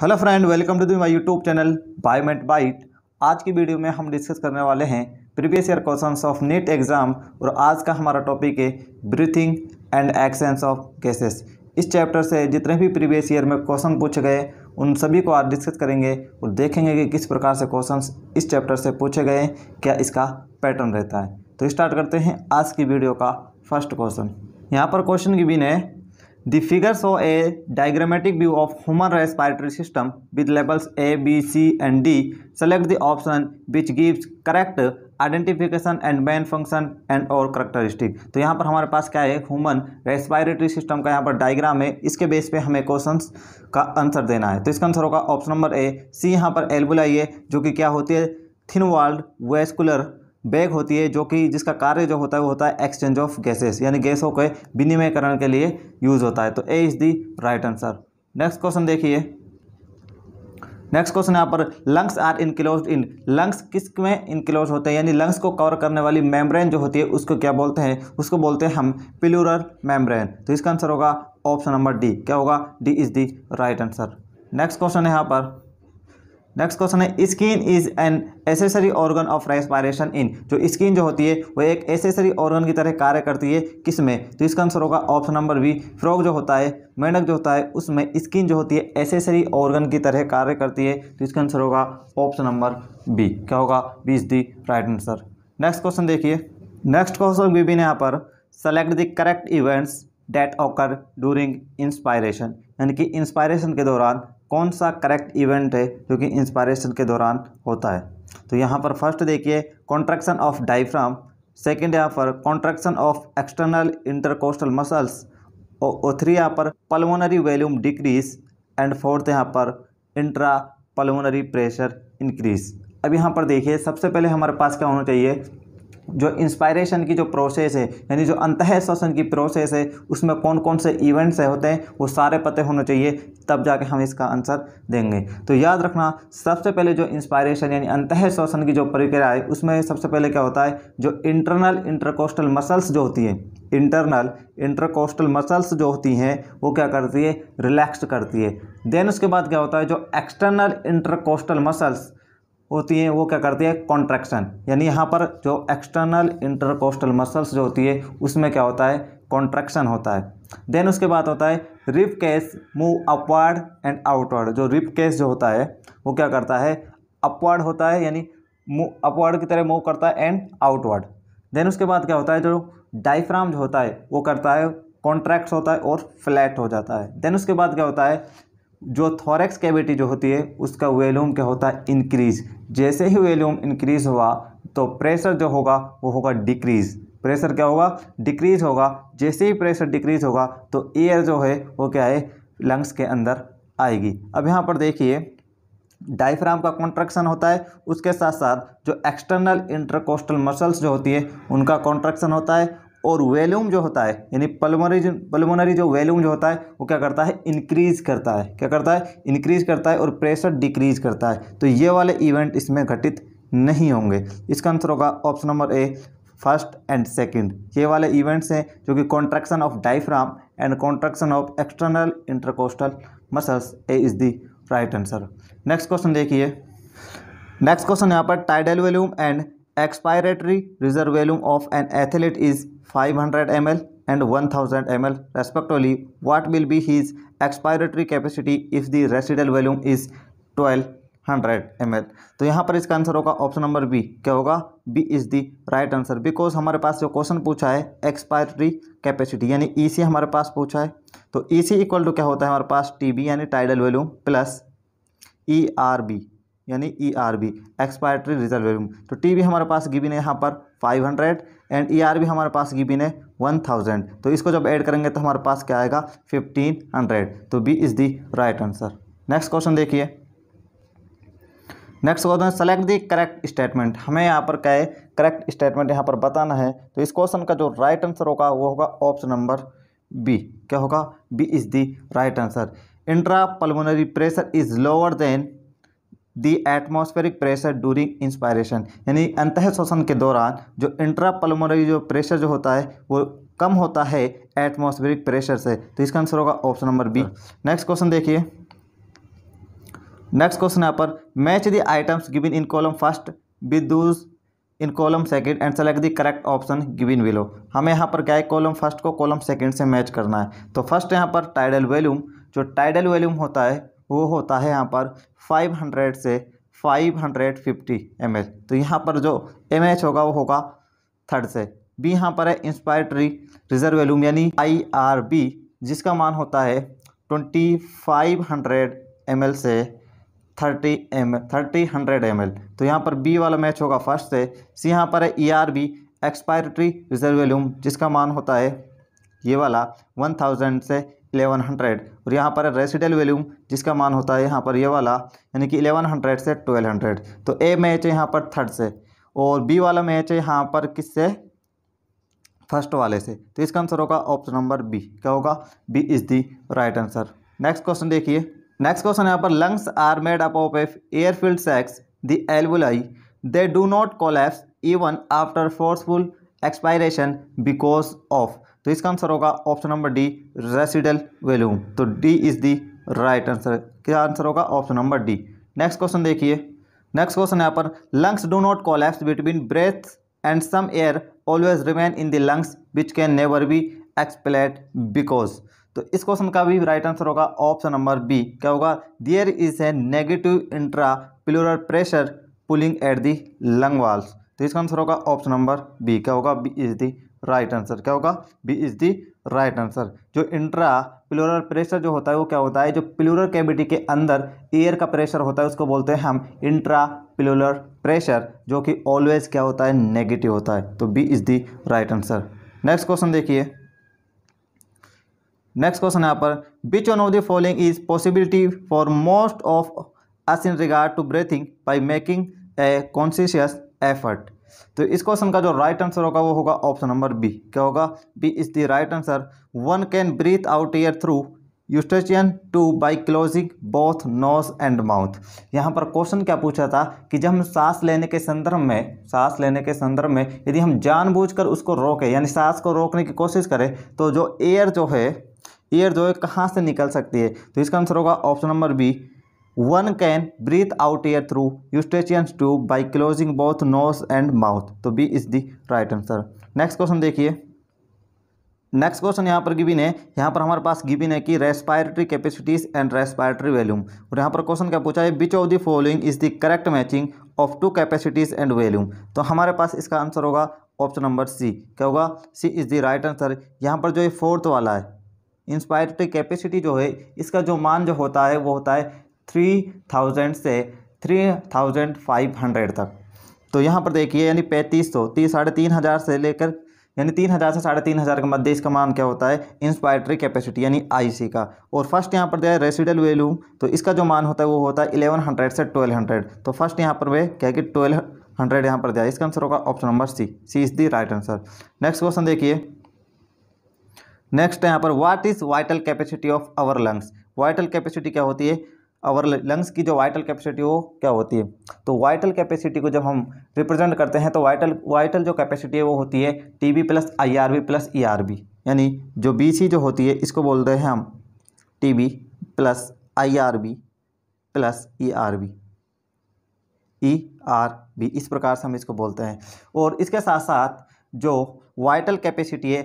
hello friend welcome to the my YouTube channel mate bite आज की video में हम डिस्कस करने वाले हैं previous year questions of NET exam और आज का हमारा टॉपिक है breathing and exchange of gases इस चैप्टर से जितने भी प्रीवियस ईयर में क्वेश्चन पूछे गए उन सभी को आज डिस्कस करेंगे और देखेंगे कि किस प्रकार से क्वेश्चन इस चैप्टर से पूछे गए क्या इसका पैटर्न रहता है तो स्टार्ट करते हैं आज की वीडियो का फर्स्ट क्वेश्चन यहाँ पर क्वेश्चन की बिन है the figures show a diagrammatic view of human respiratory system with labels A B C and D select the option which gives correct identification and main function and और characteristic तो यहाँ पर हमारे पास क्या है human respiratory system का यहाँ पर डायग्राम है इसके बेस पे हमें क्वेश्चंस का आंसर देना है तो इसका आंसर होगा ऑप्शन नंबर ए सी यहाँ पर एल्बुलाई है जो कि क्या होती है थिन वॉल्ड वेस्कुलर बैग होती है जो कि जिसका कार्य जो होता है वो होता है एक्सचेंज ऑफ गैसेस यानी गैसों के विनिमयकरण के लिए यूज़ होता है तो A is the right answer next question देखिए नेक्स्ट क्वेश्चन यहाँ पर lungs are enclosed in lungs किस में इनक्लोज होते हैं यानी लंग्स को कवर करने वाली मेम्ब्रेन जो होती है उसको क्या बोलते हैं उसको बोलते हैं हम पिलुरल मेम्ब्रेन तो इसका आंसर होगा ऑप्शन नंबर डी क्या होगा D is the right answer next question है यहाँ पर नेक्स्ट क्वेश्चन है skin is an accessory organ of respiration in जो स्किन जो होती है वो एक एसेसरी ऑर्गन की तरह कार्य करती है किस में तो इसका आंसर होगा ऑप्शन नंबर बी फ्रॉग जो होता है मेंढक जो होता है उसमें स्किन जो होती है एसेसरी ऑर्गन की तरह कार्य करती है तो इसका आंसर होगा ऑप्शन नंबर बी क्या होगा B is the right answer next question देखिए नेक्स्ट क्वेश्चन भी बीबी ने यहाँ पर select the correct events that occur during inspiration यानी कि इंस्पायरेशन के दौरान कौन सा करेक्ट इवेंट है जो कि इंस्पायरेशन के दौरान होता है तो यहाँ पर फर्स्ट देखिए कॉन्ट्रैक्शन ऑफ डाइफ्राम सेकेंड यहाँ पर contraction of external intercostal muscles और थ्री यहाँ पर pulmonary volume decrease and fourth यहाँ पर इंट्रा पल्मोनरी प्रेशर इंक्रीज अब यहाँ पर देखिए सबसे पहले हमारे पास क्या होना चाहिए जो इंस्पायरेशन की जो प्रोसेस है यानी जो अंत श्वसन की प्रोसेस है उसमें कौन कौन से इवेंट्स है होते हैं वो सारे पते होने चाहिए तब जाके हम इसका आंसर देंगे तो याद रखना सबसे पहले जो इंस्पायरेशन यानी अंत श्वसन की जो प्रक्रिया है उसमें सबसे पहले क्या होता है जो इंटरनल इंटरकोस्टल मसल्स जो होती है इंटरनल इंटरकोस्टल मसल्स जो होती हैं वो क्या करती है रिलैक्स करती है देन उसके बाद क्या होता है जो एक्सटर्नल इंटरकोस्टल मसल्स होती हैं वो क्या करती है कॉन्ट्रैक्शन यानी यहाँ पर जो एक्सटर्नल इंटरकोस्टल मसल्स जो होती है उसमें क्या होता है कॉन्ट्रैक्शन होता है देन उसके बाद होता है rib cage move upward and outward जो रिप केस जो होता है वो क्या करता है अपवर्ड होता है यानी अपवर्ड की तरह मूव करता है एंड आउटवर्ड देन उसके बाद क्या होता है जो डाइफ्राम जो होता है वो करता है कॉन्ट्रैक्ट होता है और फ्लैट हो जाता है देन उसके बाद क्या होता है जो थॉरेक्स कैविटी जो होती है उसका वेल्यूम क्या होता है इंक्रीज जैसे ही वेल्यूम इंक्रीज हुआ तो प्रेशर जो होगा वो होगा डिक्रीज प्रेशर क्या होगा डिक्रीज होगा जैसे ही प्रेशर डिक्रीज होगा तो एयर जो है वो क्या है लंग्स के अंदर आएगी अब यहाँ पर देखिए डायफ्राम का कॉन्ट्रैक्शन होता है उसके साथ साथ जो एक्सटर्नल इंटरकोस्टल मसल्स जो होती है उनका कॉन्ट्रैक्शन होता है और वैल्यूम जो होता है यानी पल्मोनरी पलमोनरी जो वैल्यूम जो होता है वो क्या करता है इंक्रीज करता है क्या करता है इंक्रीज करता है और प्रेशर डिक्रीज करता है तो ये वाले इवेंट इसमें घटित नहीं होंगे इसका आंसर होगा option number A first and second ये वाले इवेंट्स हैं जो कि contraction of diaphragm and contraction of external intercostal muscles A is the right answer next question देखिए नेक्स्ट क्वेश्चन यहाँ पर tidal volume and expiratory reserve volume of an athlete is 500 ml and 1000 ml respectively what will be his expiratory capacity if the residual volume is 1200 ml तो यहाँ पर इसका answer होगा option number B क्या होगा B is the right answer because हमारे पास जो क्वेश्चन पूछा है एक्सपायरेटरी कैपेसिटी यानी ई e सी हमारे पास पूछा है तो ई सी इक्वल टू क्या होता है हमारे पास टी बी यानी tidal volume plus E R V यानी ई आर बी एक्सपायट्री रिजर्वेरियम तो टी बी हमारे पास गिबिन है यहाँ पर five hundred and E R V हमारे पास गिबिन है वन थाउजेंड तो इसको जब ऐड करेंगे तो हमारे पास क्या आएगा फिफ्टीन हंड्रेड तो B is the right answer next question देखिए next question select the correct statement हमें यहाँ पर क्या है करेक्ट स्टेटमेंट यहाँ पर बताना है तो इस क्वेश्चन का जो राइट आंसर होगा वो होगा ऑप्शन नंबर बी क्या होगा B is the right answer intra pulmonary pressure is lower than the atmospheric pressure during inspiration यानी अंत श्वसन के दौरान जो इंट्रा जो प्रेशर जो होता है वो कम होता है एटमोस्फेरिक प्रेशर से तो इसका आंसर होगा option number B next question देखिए नेक्स्ट क्वेश्चन यहाँ पर match the items given in column first with those in column second and select the correct option given below हमें यहाँ पर क्या है कॉलम फर्स्ट को कॉलम सेकंड से मैच करना है तो फर्स्ट यहाँ पर टाइडल वैल्यूम जो टाइडल वैल्यूम होता है वो होता है यहाँ पर 500 से 550 हंड्रेड तो यहाँ पर जो एम होगा वो होगा थर्ड से बी यहाँ पर है इंस्पायरेटरी रिजर्व वैल्यूम यानी आई आर बी जिसका मान होता है twenty five hundred M L से thirty M thirty hundred M L तो यहाँ पर बी वाला मैच होगा फर्स्ट से सी यहाँ पर है E R V expiratory reserve volume जिसका मान होता है ये वाला वन थाउजेंड से इलेवन हंड्रेड और यहाँ पर रेसिडल वैल्यूम जिसका मान होता है यहाँ पर ये वाला यानी कि इलेवन हंड्रेड से ट्वेल्व हंड्रेड तो ए मैच है यहाँ पर थर्ड से और बी वाला मैच है यहाँ पर किस से फर्स्ट वाले से तो इसका आंसर होगा ऑप्शन नंबर बी क्या होगा B is the right answer next question देखिए नेक्स्ट क्वेश्चन यहाँ पर lungs are made up of एफ air filled sacs the alveoli they do not collapse even after forceful expiration because of तो इसका answer होगा option number D residual volume तो D is the right answer क्या answer होगा option number D next question देखिए next question यहाँ पर lungs do not collapse between breath and some air always remain in the lungs which can never be expelled because तो इस क्वेश्चन का भी राइट आंसर होगा ऑप्शन नंबर बी क्या होगा there is a negative intra pleural pressure pulling at the lung walls तो इसका आंसर होगा ऑप्शन नंबर बी क्या होगा B is the right answer क्या होगा B is the right answer जो इंट्रा प्लूरल प्रेशर जो होता है वो क्या होता है जो प्लूरल कैविटी के अंदर एयर का प्रेशर होता है उसको बोलते हैं हम इंट्रा प्लूरल प्रेशर जो कि ऑलवेज क्या होता है नेगेटिव होता है तो B is the right answer next question देखिए नेक्स्ट क्वेश्चन यहाँ पर which one of the following is possibility for most of us in regard to breathing by making a conscious effort तो इस क्वेश्चन का जो राइट आंसर होगा वो होगा ऑप्शन नंबर बी क्या होगा B is the right answer one can breathe out air through Eustachian tube by closing both nose and mouth यहाँ पर क्वेश्चन क्या पूछा था कि जब हम सांस लेने के संदर्भ में सांस लेने के संदर्भ में यदि हम जानबूझकर उसको रोकें यानी सांस को रोकने की कोशिश करें तो जो एयर जो है एयर जो है कहाँ से निकल सकती है तो इसका आंसर होगा option number B one can breathe out air through Eustachian tube by closing both nose and mouth तो B is the right answer next question देखिए नेक्स्ट क्वेश्चन यहाँ पर गिबिन है यहाँ पर हमारे पास गिबिन है कि respiratory capacities and respiratory volume और यहाँ पर क्वेश्चन क्या पूछा है which of the following is the correct matching of two capacities and volume तो हमारे पास इसका आंसर होगा ऑप्शन नंबर सी क्या होगा C is the right answer यहाँ पर जो ये फोर्थ वाला है इंस्पायरेटरी कैपेसिटी जो है इसका जो मान जो होता है वो होता है थ्री थाउजेंड से थ्री थाउजेंड फाइव हंड्रेड तक तो यहाँ पर देखिए यानी पैंतीस सौ तीस साढ़े तीन हज़ार से लेकर यानी तीन हज़ार से साढ़े तीन हज़ार के मध्य इसका मान क्या होता है इंस्पायटरी कैपेसिटी यानी आईसी का और फर्स्ट यहाँ पर दिया है रेसिडल वैल्यू तो इसका जो मान होता है वो होता है इलेवन हंड्रेड से ट्वेल्व हंड्रेड तो फर्स्ट यहाँ पर वे क्या कि ट्वेल्व हंड्रेड यहाँ पर दिया इसका आंसर होगा option number C C is the right answer next question देखिए नेक्स्ट यहाँ पर what is vital capacity of our lungs vital capacity क्या होती है और लंग्स की जो वाइटल कैपेसिटी वो क्या होती है तो वाइटल कैपेसिटी को जब हम रिप्रेजेंट करते हैं तो वाइटल वाइटल जो कैपेसिटी है वो होती है T V plus I R V plus E R V यानी जो बी सी जो होती है इसको बोलते हैं हम T V plus I R V plus E R V E R V इस प्रकार से हम इसको बोलते हैं और इसके साथ साथ जो वाइटल कैपेसिटी है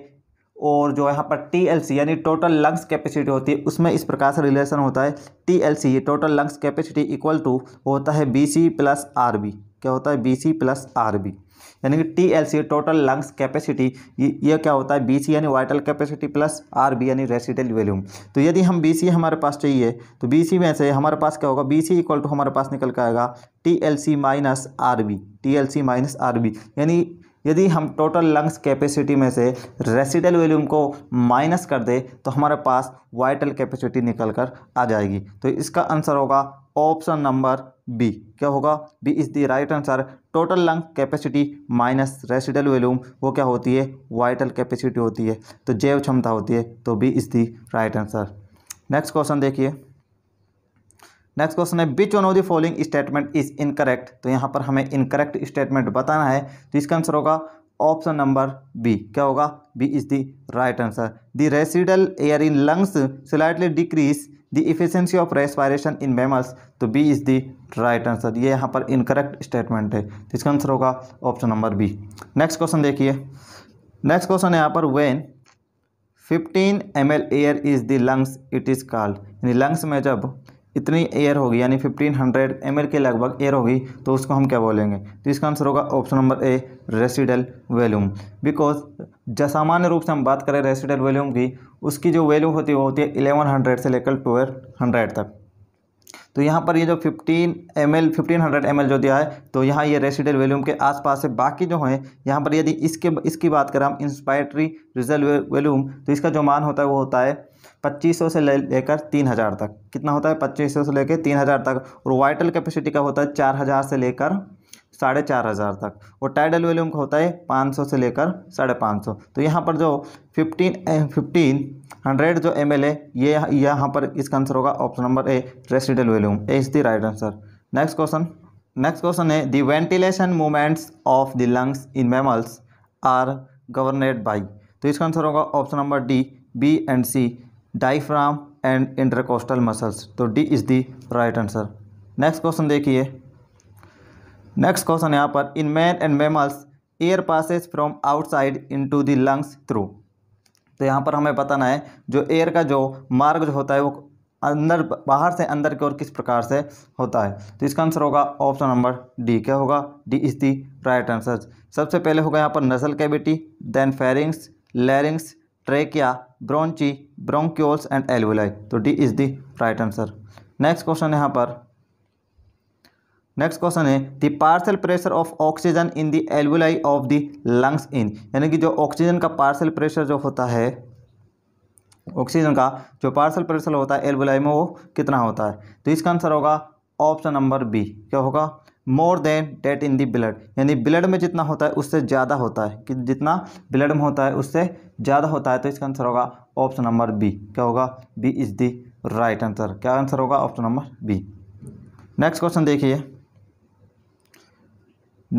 और जो यहाँ पर टी एल सी यानी टोटल लंग्स कैपेसिटी होती है उसमें इस प्रकार से रिलेशन होता है T L C total lungs capacity equal to होता है V C plus R V क्या होता है V C plus R V यानी कि T L C total lungs capacity ये क्या होता है बी सी यानी vital capacity plus R V यानी रेसिडल वैल्यूम तो यदि हम बी सी हमारे पास चाहिए तो बी सी में से हमारे पास क्या होगा बी सी इक्वल टू हमारे पास निकल के आएगा T L C minus R V T L C minus R V यानी यदि हम टोटल लंग्स कैपेसिटी में से रेसिडल वॉल्यूम को माइनस कर दे तो हमारे पास वाइटल कैपेसिटी निकल कर आ जाएगी तो इसका आंसर होगा ऑप्शन नंबर बी क्या होगा B is the right answer total lung capacity minus residual volume वो क्या होती है वाइटल कैपेसिटी होती है तो जैव क्षमता होती है तो B is the right answer next question देखिए नेक्स्ट क्वेश्चन है which one of the following statement is incorrect तो यहाँ पर हमें इनकरेक्ट स्टेटमेंट बताना है तो इसका आंसर होगा ऑप्शन नंबर बी क्या होगा B is the right answer the residual air in lungs slightly decrease the efficiency of respiration in mammals तो B is the right answer ये यहाँ पर इनकरेक्ट स्टेटमेंट है तो इसका आंसर होगा option number B next question देखिए next question है यहाँ पर when 15 M L air is the lungs it is called यानी लंग्स में जब इतनी एयर होगी यानी फिफ्टीन हंड्रेड एम के लगभग एयर होगी तो उसको हम क्या बोलेंगे तो इसका आंसर होगा option number A residual volume because जब सामान्य रूप से हम बात करें रेसिडल वैल्यूम की उसकी जो वैल्यू होती है वो होती है इलेवन हंड्रेड से लेकर ट्वेल्व हंड्रेड तक तो यहाँ पर ये जो 15 एम एल फिफ्टीन जो दिया है तो यहाँ ये रेसिडल वैल्यूम के आसपास है बाकी जो हैं यहाँ पर यदि इसके इसकी बात करें हम इंस्पायटरी रिजल वैल्यूम तो इसका जो मान होता है वो होता है 2500 से लेकर 3000 तक कितना होता है 2500 से लेकर 3000 तक और वाइटल कैपेसिटी का होता है 4000 से लेकर साढ़े चार हज़ार तक और टाइडल वॉल्यूम का होता है पाँच सौ से लेकर साढ़े पाँच सौ तो यहाँ पर जो फिफ्टीन फिफ्टीन हंड्रेड जो एम एल है ये यहाँ पर इसका आंसर होगा option number A residual volume A is the right answer next question next question है the ventilation movements of the lungs in mammals are governed by तो इसका आंसर होगा option number D B and C diaphragm and intercostal muscles तो D is the right answer next question देखिए next question यहाँ पर इन man and mammals air passes from outside into lungs through तो यहाँ पर हमें बताना है जो एयर का जो मार्ग जो होता है वो अंदर बाहर से अंदर की ओर किस प्रकार से होता है तो इसका आंसर होगा ऑप्शन नंबर डी क्या होगा D is the right answer सबसे पहले होगा यहाँ पर nasal cavity then pharynx larynx trachea bronchi bronchioles and alveoli तो D is the right answer next question यहाँ पर नेक्स्ट क्वेश्चन है the partial pressure of oxygen in the alveoli of the lungs in यानी कि जो oxygen का partial pressure जो होता है ऑक्सीजन का जो पार्सल प्रेशर होता है एल्वुलाई में वो कितना होता है तो इसका आंसर होगा ऑप्शन नंबर बी क्या होगा more than that in the blood यानी ब्लड में जितना होता है उससे ज़्यादा होता है कि जितना ब्लड में होता है उससे ज़्यादा होता है तो इसका आंसर होगा ऑप्शन नंबर बी क्या होगा B is the right answer क्या आंसर होगा option number B next question देखिए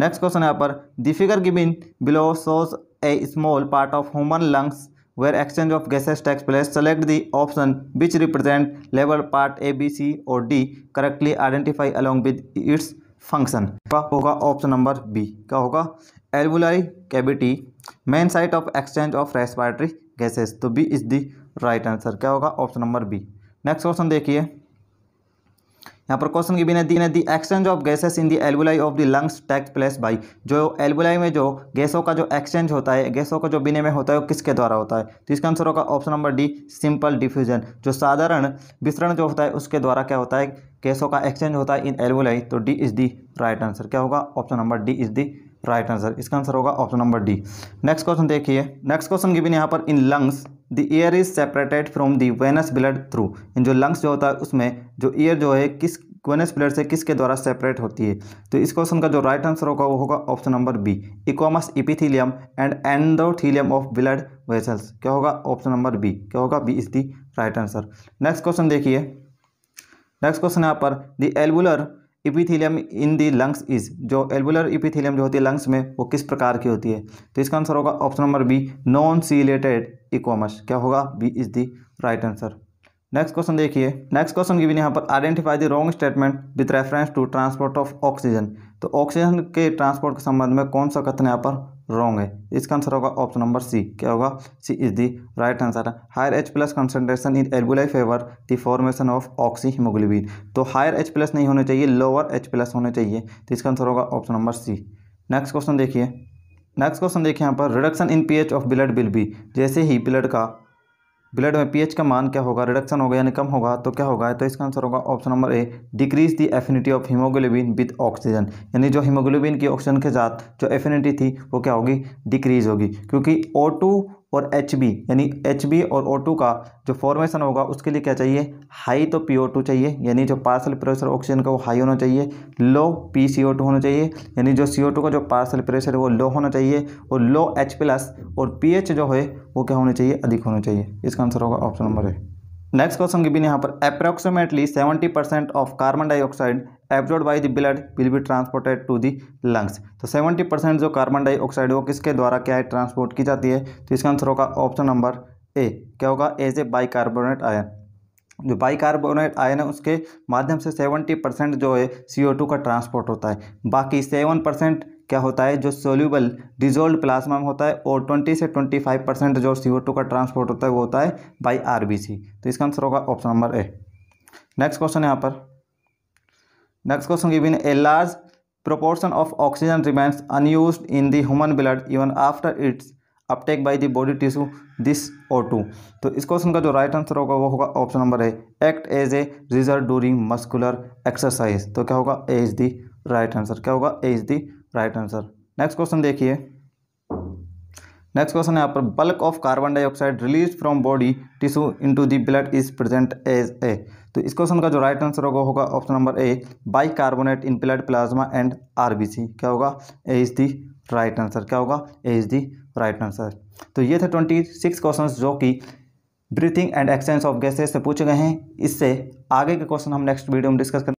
नेक्स्ट क्वेश्चन है यहाँ पर the figure given below shows a small part of human lungs where exchange of gases takes place select the option which represent level part A B C और D correctly identify along with its function का होगा option number B क्या होगा एलबुलरी cavity main site of exchange of respiratory gases तो B is the right answer क्या होगा option number B next question देखिए यहाँ पर क्वेश्चन की बिना the the exchange of gases in the एल्बुलाई of the lungs takes place by जो एल्बुलाई में जो गैसों का जो एक्सचेंज होता है गैसों का जो बिने में होता है वो किसके द्वारा होता है तो इसका आंसर होगा option number D simple diffusion जो साधारण विसरण जो होता है उसके द्वारा क्या होता है गैसों का एक्सचेंज होता है इन एल्बुलाई तो D is the right answer क्या होगा option number D is the right answer इसका आंसर होगा option number D next question देखिए नेक्स्ट क्वेश्चन के बिना यहाँ पर in lungs the air is separated from the venous blood through in जो लंग्स जो होता है उसमें जो एयर जो है किस वेनस ब्लड से किसके द्वारा सेपरेट होती है तो इस क्वेश्चन का जो राइट आंसर होगा वो होगा option number B squamous epithelium and endothelium of blood vessels क्या होगा ऑप्शन नंबर बी क्या होगा B is the right answer next question देखिए नेक्स्ट क्वेश्चन यहाँ पर दी एलबुलर epithelium in the lungs is जो एल्बुलर इपिथीलियम जो होती है लंग्स में वो किस प्रकार की होती है तो इसका आंसर होगा option number B non ciliated squamous क्या होगा B is the right answer next question देखिए नेक्स्ट क्वेश्चन की भी यहाँ पर identify the wrong statement with reference to transport of oxygen तो ऑक्सीजन के ट्रांसपोर्ट के संबंध में कौन सा कथन यहाँ पर रॉन्ग है इसका आंसर होगा ऑप्शन नंबर सी क्या होगा C is the right answer higher H plus concentration in एल्बुलाई favour the formation of oxy तो हायर एच प्लस नहीं होने चाहिए लोअर एच प्लस होने चाहिए तो इसका आंसर होगा option number C next question देखिए नेक्स्ट क्वेश्चन देखिए यहाँ पर reduction in pH of blood will be जैसे ही ब्लड का ब्लड में पीएच का मान क्या होगा रिडक्शन होगा यानी कम होगा तो क्या होगा तो इसका आंसर होगा option number A decrease the affinity of haemoglobin with oxygen यानी जो हीमोग्लोबिन की ऑक्सीजन के साथ जो एफिनिटी थी वो क्या होगी डिक्रीज होगी क्योंकि ओ और एच बी यानी एच बी और ओ टू का जो फॉर्मेशन होगा उसके लिए क्या चाहिए हाई तो पी ओ टू चाहिए यानी जो पार्सल प्रेशर ऑक्सीजन का वो हाई होना चाहिए लो पी सी ओ टू होना चाहिए यानी जो सी ओ टू का जो पार्सल प्रेशर है वो लो होना चाहिए और लो एच प्लस और पी एच जो है वो क्या होना चाहिए अधिक होना चाहिए इसका आंसर होगा option number A next question के बिन यहाँ पर approximately seventy percent of carbon dioxide absorbed by the blood will be transported to the lungs तो 70 परसेंट जो कार्बन डाइऑक्साइड वो किसके द्वारा क्या है ट्रांसपोर्ट की जाती है तो इसका आंसर होगा ऑप्शन नंबर ए क्या होगा as a bicarbonate ion जो बाई कार्बोनेट आयन है उसके माध्यम से सेवेंटी परसेंट जो है सी ओ टू का ट्रांसपोर्ट होता है बाकी सेवन परसेंट क्या होता है जो सोल्यूबल डिजोल्ड प्लाज्मा में होता है और 20 से 25 परसेंट जो सी का ट्रांसपोर्ट होता है वो होता है बाई आर तो इसका आंसर होगा option number A next question यहाँ पर next question given a large proportion of oxygen remains unused in the human blood even after its uptake by the body tissue this O two तो इस क्वेश्चन का जो right answer होगा वो होगा option number A act as a reserve during muscular exercise तो क्या होगा A is the right answer क्या होगा A is the right answer next question देखिए नेक्स्ट क्वेश्चन है यहाँ पर bulk of carbon dioxide release from body tissue into the blood is present as a तो इस क्वेश्चन का जो राइट आंसर होगा होगा option number A bicarbonate plate plasma and RBC क्या होगा A is the right answer क्या होगा A is the right answer तो ये थे ट्वेंटी सिक्स क्वेश्चन जो कि breathing and exchange of gases से पूछे गए हैं इससे आगे के क्वेश्चन हम नेक्स्ट वीडियो में डिस्कस करें